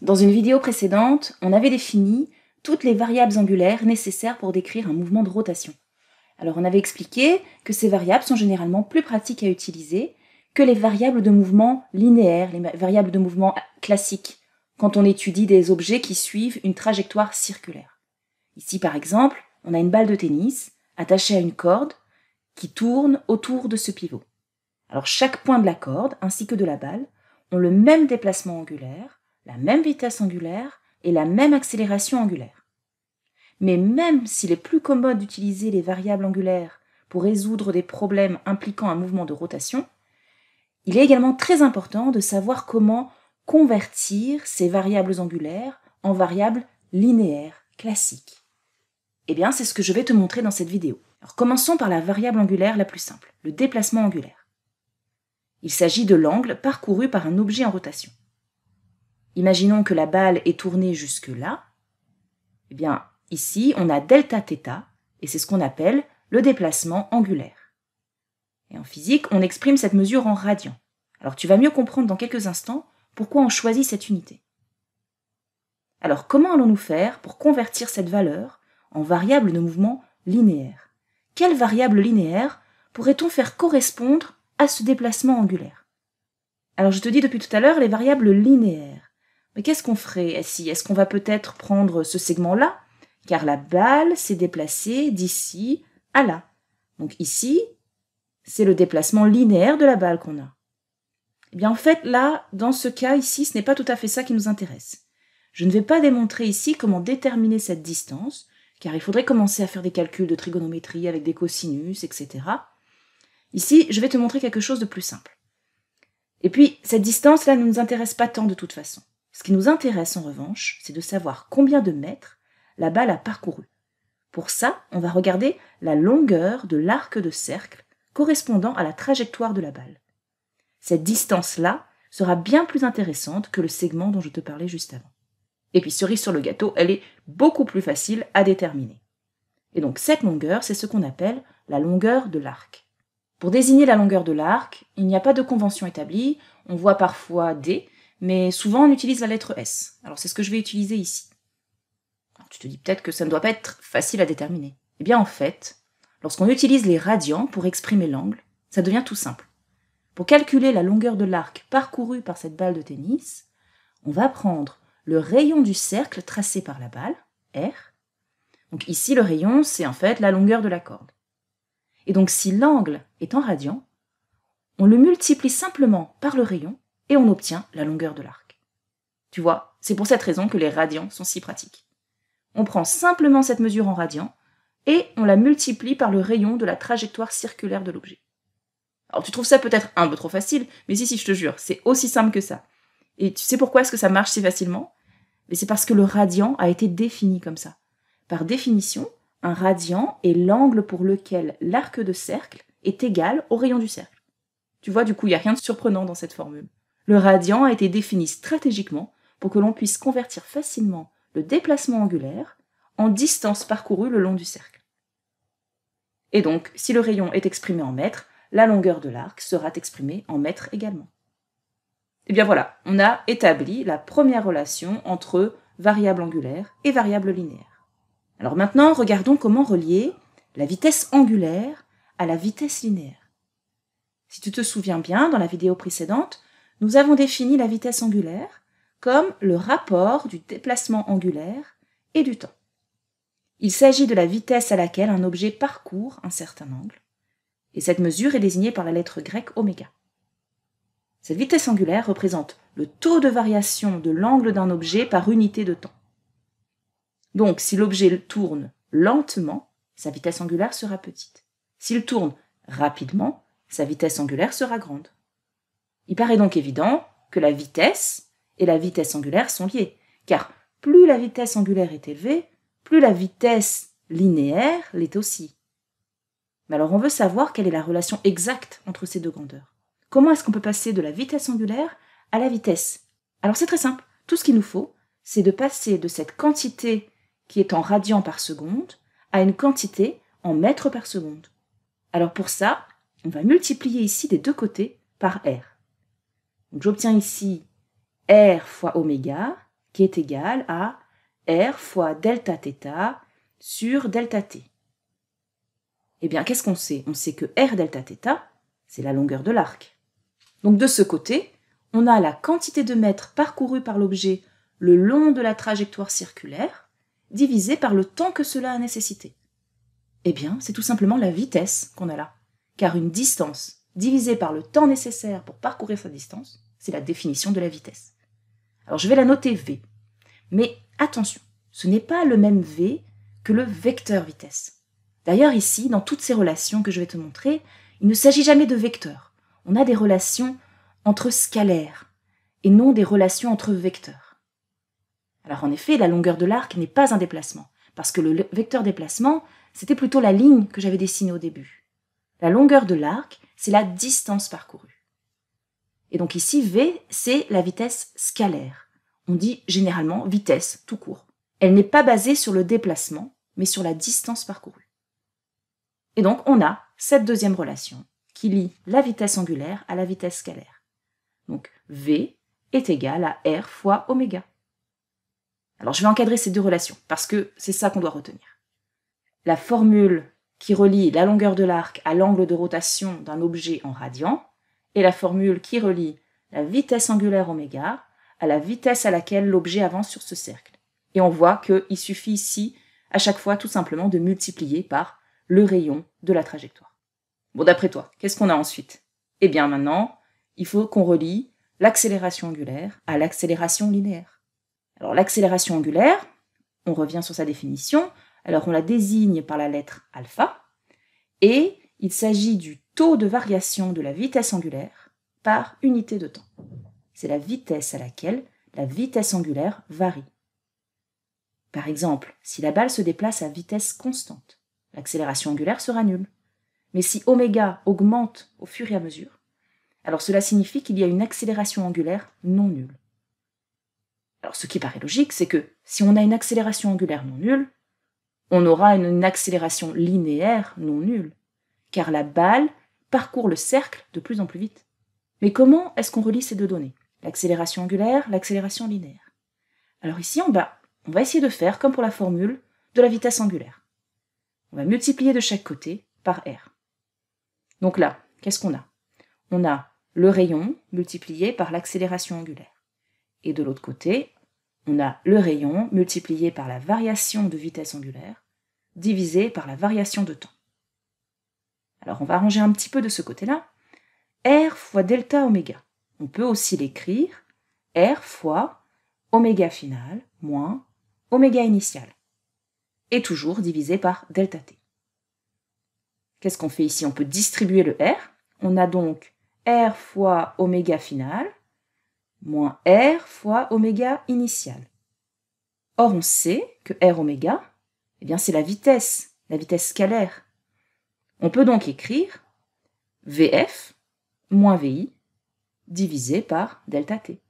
Dans une vidéo précédente, on avait défini toutes les variables angulaires nécessaires pour décrire un mouvement de rotation. Alors on avait expliqué que ces variables sont généralement plus pratiques à utiliser que les variables de mouvement linéaires, les variables de mouvement classiques, quand on étudie des objets qui suivent une trajectoire circulaire. Ici par exemple, on a une balle de tennis attachée à une corde qui tourne autour de ce pivot. Alors chaque point de la corde, ainsi que de la balle, ont le même déplacement angulaire, la même vitesse angulaire et la même accélération angulaire. Mais même s'il est plus commode d'utiliser les variables angulaires pour résoudre des problèmes impliquant un mouvement de rotation, il est également très important de savoir comment convertir ces variables angulaires en variables linéaires classiques. Eh bien, c'est ce que je vais te montrer dans cette vidéo. commençons par la variable angulaire la plus simple, le déplacement angulaire. Il s'agit de l'angle parcouru par un objet en rotation. Imaginons que la balle est tournée jusque-là. Eh bien, ici, on a delta theta, et c'est ce qu'on appelle le déplacement angulaire. Et en physique, on exprime cette mesure en radians. Alors tu vas mieux comprendre dans quelques instants pourquoi on choisit cette unité. Alors comment allons-nous faire pour convertir cette valeur en variable de mouvement linéaire Quelle variable linéaire pourrait-on faire correspondre à ce déplacement angulaire Alors je te dis depuis tout à l'heure les variables linéaires. Mais qu'est-ce qu'on ferait ici Est-ce qu'on va peut-être prendre ce segment-là Car la balle s'est déplacée d'ici à là. Donc ici, c'est le déplacement linéaire de la balle qu'on a. Eh bien en fait, là, dans ce cas ici, ce n'est pas tout à fait ça qui nous intéresse. Je ne vais pas démontrer ici comment déterminer cette distance, car il faudrait commencer à faire des calculs de trigonométrie avec des cosinus, etc. Ici, je vais te montrer quelque chose de plus simple. Et puis, cette distance-là ne nous intéresse pas tant de toute façon. Ce qui nous intéresse en revanche, c'est de savoir combien de mètres la balle a parcouru. Pour ça, on va regarder la longueur de l'arc de cercle correspondant à la trajectoire de la balle. Cette distance-là sera bien plus intéressante que le segment dont je te parlais juste avant. Et puis cerise sur le gâteau, elle est beaucoup plus facile à déterminer. Et donc cette longueur, c'est ce qu'on appelle la longueur de l'arc. Pour désigner la longueur de l'arc, il n'y a pas de convention établie, on voit parfois D, mais souvent on utilise la lettre S. Alors c'est ce que je vais utiliser ici. tu te dis peut-être que ça ne doit pas être facile à déterminer. Eh bien en fait, lorsqu'on utilise les radians pour exprimer l'angle, ça devient tout simple. Pour calculer la longueur de l'arc parcouru par cette balle de tennis, on va prendre le rayon du cercle tracé par la balle, R. Donc ici le rayon, c'est en fait la longueur de la corde. Et donc si l'angle est en radians, on le multiplie simplement par le rayon et on obtient la longueur de l'arc. Tu vois, c'est pour cette raison que les radians sont si pratiques. On prend simplement cette mesure en radians et on la multiplie par le rayon de la trajectoire circulaire de l'objet. Alors tu trouves ça peut-être un peu trop facile, mais si, si, je te jure, c'est aussi simple que ça. Et tu sais pourquoi est-ce que ça marche si facilement Mais c'est parce que le radian a été défini comme ça. Par définition, un radian est l'angle pour lequel l'arc de cercle est égal au rayon du cercle. Tu vois, du coup, il n'y a rien de surprenant dans cette formule. Le radian a été défini stratégiquement pour que l'on puisse convertir facilement le déplacement angulaire en distance parcourue le long du cercle. Et donc, si le rayon est exprimé en mètres, la longueur de l'arc sera exprimée en mètres également. Et eh bien voilà, on a établi la première relation entre variable angulaire et variable linéaire. Alors maintenant, regardons comment relier la vitesse angulaire à la vitesse linéaire. Si tu te souviens bien, dans la vidéo précédente, nous avons défini la vitesse angulaire comme le rapport du déplacement angulaire et du temps. Il s'agit de la vitesse à laquelle un objet parcourt un certain angle, et cette mesure est désignée par la lettre grecque oméga. Cette vitesse angulaire représente le taux de variation de l'angle d'un objet par unité de temps. Donc si l'objet tourne lentement, sa vitesse angulaire sera petite. S'il tourne rapidement, sa vitesse angulaire sera grande. Il paraît donc évident que la vitesse et la vitesse angulaire sont liées, car plus la vitesse angulaire est élevée, plus la vitesse linéaire l'est aussi. Mais alors on veut savoir quelle est la relation exacte entre ces deux grandeurs. Comment est-ce qu'on peut passer de la vitesse angulaire à la vitesse Alors c'est très simple. Tout ce qu'il nous faut, c'est de passer de cette quantité qui est en radians par seconde à une quantité en mètres par seconde. Alors pour ça, on va multiplier ici des deux côtés par R. J'obtiens ici R fois oméga qui est égal à R fois delta θ sur delta t. Eh bien, qu'est-ce qu'on sait On sait que R delta θ, c'est la longueur de l'arc. Donc de ce côté, on a la quantité de mètres parcourus par l'objet le long de la trajectoire circulaire divisé par le temps que cela a nécessité. Eh bien, c'est tout simplement la vitesse qu'on a là, car une distance divisé par le temps nécessaire pour parcourir sa distance, c'est la définition de la vitesse. Alors je vais la noter v. Mais attention, ce n'est pas le même v que le vecteur vitesse. D'ailleurs ici, dans toutes ces relations que je vais te montrer, il ne s'agit jamais de vecteurs. On a des relations entre scalaires et non des relations entre vecteurs. Alors en effet, la longueur de l'arc n'est pas un déplacement, parce que le vecteur déplacement, c'était plutôt la ligne que j'avais dessinée au début. La longueur de l'arc, c'est la distance parcourue. Et donc ici, V, c'est la vitesse scalaire. On dit généralement vitesse tout court. Elle n'est pas basée sur le déplacement, mais sur la distance parcourue. Et donc on a cette deuxième relation qui lie la vitesse angulaire à la vitesse scalaire. Donc V est égal à R fois oméga. Alors je vais encadrer ces deux relations parce que c'est ça qu'on doit retenir. La formule qui relie la longueur de l'arc à l'angle de rotation d'un objet en radian, et la formule qui relie la vitesse angulaire ω à la vitesse à laquelle l'objet avance sur ce cercle. Et on voit qu'il suffit ici, à chaque fois, tout simplement de multiplier par le rayon de la trajectoire. Bon, d'après toi, qu'est-ce qu'on a ensuite Eh bien, maintenant, il faut qu'on relie l'accélération angulaire à l'accélération linéaire. Alors, l'accélération angulaire, on revient sur sa définition, alors on la désigne par la lettre alpha et il s'agit du taux de variation de la vitesse angulaire par unité de temps. C'est la vitesse à laquelle la vitesse angulaire varie. Par exemple, si la balle se déplace à vitesse constante, l'accélération angulaire sera nulle. Mais si oméga augmente au fur et à mesure, alors cela signifie qu'il y a une accélération angulaire non nulle. Alors ce qui paraît logique, c'est que si on a une accélération angulaire non nulle, on aura une accélération linéaire non nulle, car la balle parcourt le cercle de plus en plus vite. Mais comment est-ce qu'on relie ces deux données L'accélération angulaire, l'accélération linéaire. Alors ici, on va, on va essayer de faire, comme pour la formule, de la vitesse angulaire. On va multiplier de chaque côté par R. Donc là, qu'est-ce qu'on a On a le rayon multiplié par l'accélération angulaire. Et de l'autre côté, on a le rayon multiplié par la variation de vitesse angulaire divisé par la variation de temps. Alors on va ranger un petit peu de ce côté-là. R fois delta oméga. On peut aussi l'écrire R fois oméga final moins oméga initial. Et toujours divisé par delta t. Qu'est-ce qu'on fait ici On peut distribuer le R. On a donc R fois oméga final moins R fois oméga initial. Or, on sait que R oméga, eh bien, c'est la vitesse, la vitesse scalaire. On peut donc écrire VF moins VI divisé par delta T.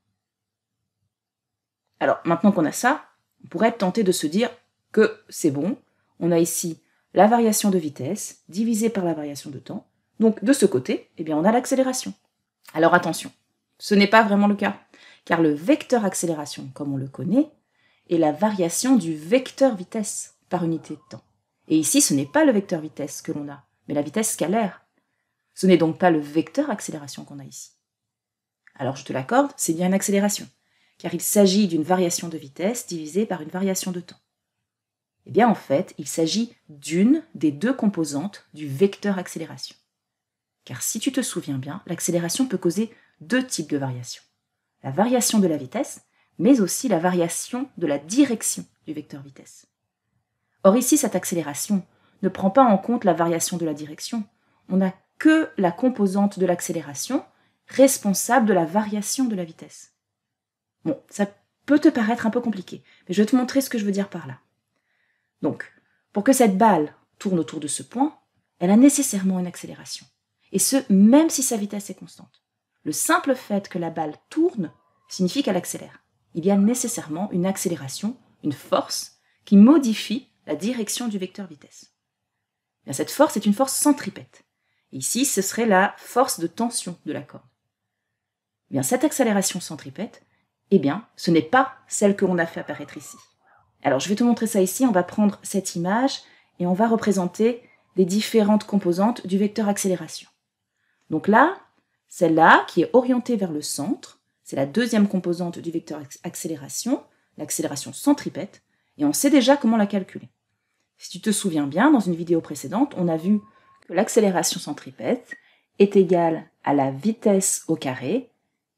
Alors, maintenant qu'on a ça, on pourrait être tenté de se dire que c'est bon, on a ici la variation de vitesse divisée par la variation de temps. Donc, de ce côté, eh bien, on a l'accélération. Alors, attention, ce n'est pas vraiment le cas, car le vecteur accélération, comme on le connaît, est la variation du vecteur vitesse par unité de temps. Et ici, ce n'est pas le vecteur vitesse que l'on a, mais la vitesse scalaire. Ce n'est donc pas le vecteur accélération qu'on a ici. Alors je te l'accorde, c'est bien une accélération, car il s'agit d'une variation de vitesse divisée par une variation de temps. Eh bien en fait, il s'agit d'une des deux composantes du vecteur accélération. Car si tu te souviens bien, l'accélération peut causer deux types de variations. La variation de la vitesse, mais aussi la variation de la direction du vecteur vitesse. Or ici, cette accélération ne prend pas en compte la variation de la direction. On n'a que la composante de l'accélération responsable de la variation de la vitesse. Bon, ça peut te paraître un peu compliqué, mais je vais te montrer ce que je veux dire par là. Donc, pour que cette balle tourne autour de ce point, elle a nécessairement une accélération. Et ce, même si sa vitesse est constante. Le simple fait que la balle tourne signifie qu'elle accélère. Il y a nécessairement une accélération, une force, qui modifie la direction du vecteur vitesse. cette force est une force centripète. ici, ce serait la force de tension de la corde. Bien, cette accélération centripète, eh bien, ce n'est pas celle que l'on a fait apparaître ici. Alors, je vais te montrer ça ici. On va prendre cette image et on va représenter les différentes composantes du vecteur accélération. Donc là, celle-là, qui est orientée vers le centre, c'est la deuxième composante du vecteur accélération, l'accélération centripète, et on sait déjà comment la calculer. Si tu te souviens bien, dans une vidéo précédente, on a vu que l'accélération centripète est égale à la vitesse au carré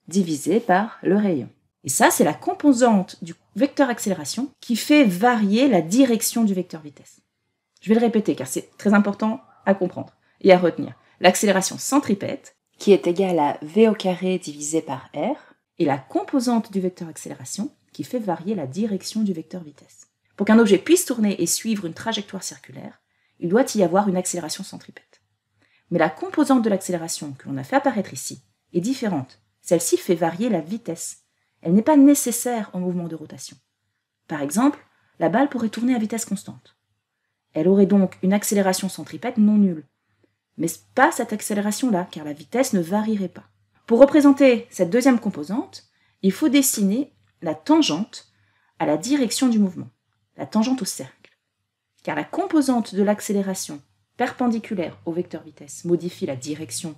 divisée par le rayon. Et ça, c'est la composante du vecteur accélération qui fait varier la direction du vecteur vitesse. Je vais le répéter car c'est très important à comprendre et à retenir. L'accélération centripète qui est égal à v au carré divisé par r, et la composante du vecteur accélération, qui fait varier la direction du vecteur vitesse. Pour qu'un objet puisse tourner et suivre une trajectoire circulaire, il doit y avoir une accélération centripète. Mais la composante de l'accélération que l'on a fait apparaître ici est différente. Celle-ci fait varier la vitesse. Elle n'est pas nécessaire en mouvement de rotation. Par exemple, la balle pourrait tourner à vitesse constante. Elle aurait donc une accélération centripète non nulle, mais pas cette accélération-là, car la vitesse ne varierait pas. Pour représenter cette deuxième composante, il faut dessiner la tangente à la direction du mouvement, la tangente au cercle. Car la composante de l'accélération perpendiculaire au vecteur vitesse modifie la direction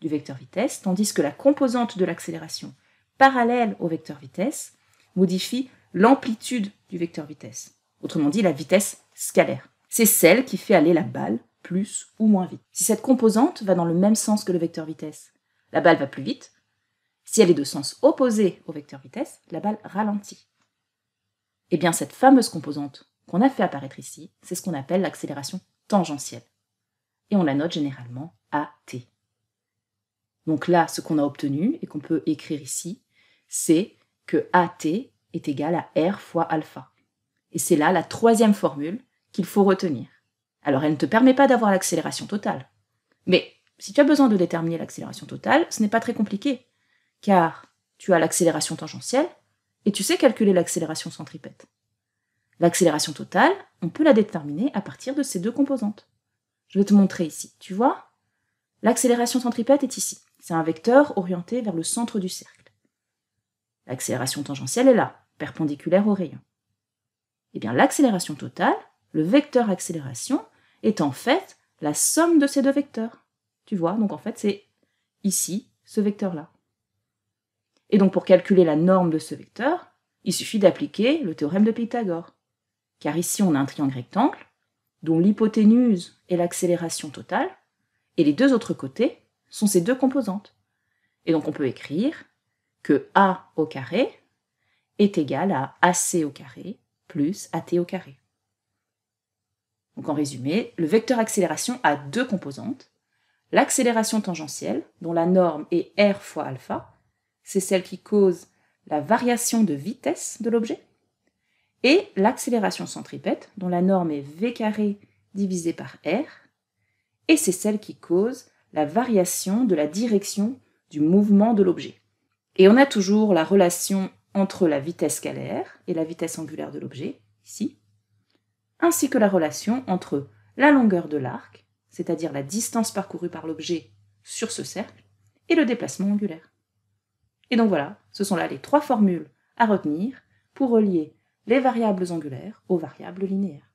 du vecteur vitesse, tandis que la composante de l'accélération parallèle au vecteur vitesse modifie l'amplitude du vecteur vitesse, autrement dit la vitesse scalaire. C'est celle qui fait aller la balle plus ou moins vite. Si cette composante va dans le même sens que le vecteur vitesse, la balle va plus vite. Si elle est de sens opposé au vecteur vitesse, la balle ralentit. Et eh bien, cette fameuse composante qu'on a fait apparaître ici, c'est ce qu'on appelle l'accélération tangentielle. Et on la note généralement AT. Donc là, ce qu'on a obtenu et qu'on peut écrire ici, c'est que AT est égal à R fois alpha. Et c'est là la troisième formule qu'il faut retenir. Alors elle ne te permet pas d'avoir l'accélération totale. Mais si tu as besoin de déterminer l'accélération totale, ce n'est pas très compliqué, car tu as l'accélération tangentielle et tu sais calculer l'accélération centripète. L'accélération totale, on peut la déterminer à partir de ces deux composantes. Je vais te montrer ici, tu vois L'accélération centripète est ici. C'est un vecteur orienté vers le centre du cercle. L'accélération tangentielle est là, perpendiculaire au rayon. Eh bien, l'accélération totale, le vecteur accélération, est en fait la somme de ces deux vecteurs. Tu vois, donc en fait c'est ici ce vecteur-là. Et donc pour calculer la norme de ce vecteur, il suffit d'appliquer le théorème de Pythagore. Car ici on a un triangle rectangle dont l'hypoténuse est l'accélération totale, et les deux autres côtés sont ces deux composantes. Et donc on peut écrire que A au carré est égal à AC au carré plus AT au carré. Donc en résumé, le vecteur accélération a deux composantes. L'accélération tangentielle, dont la norme est r fois alpha, c'est celle qui cause la variation de vitesse de l'objet, et l'accélération centripète, dont la norme est v carré divisé par r, et c'est celle qui cause la variation de la direction du mouvement de l'objet. Et on a toujours la relation entre la vitesse scalaire et la vitesse angulaire de l'objet, ici, ainsi que la relation entre la longueur de l'arc, c'est-à-dire la distance parcourue par l'objet sur ce cercle, et le déplacement angulaire. Et donc voilà, ce sont là les trois formules à retenir pour relier les variables angulaires aux variables linéaires.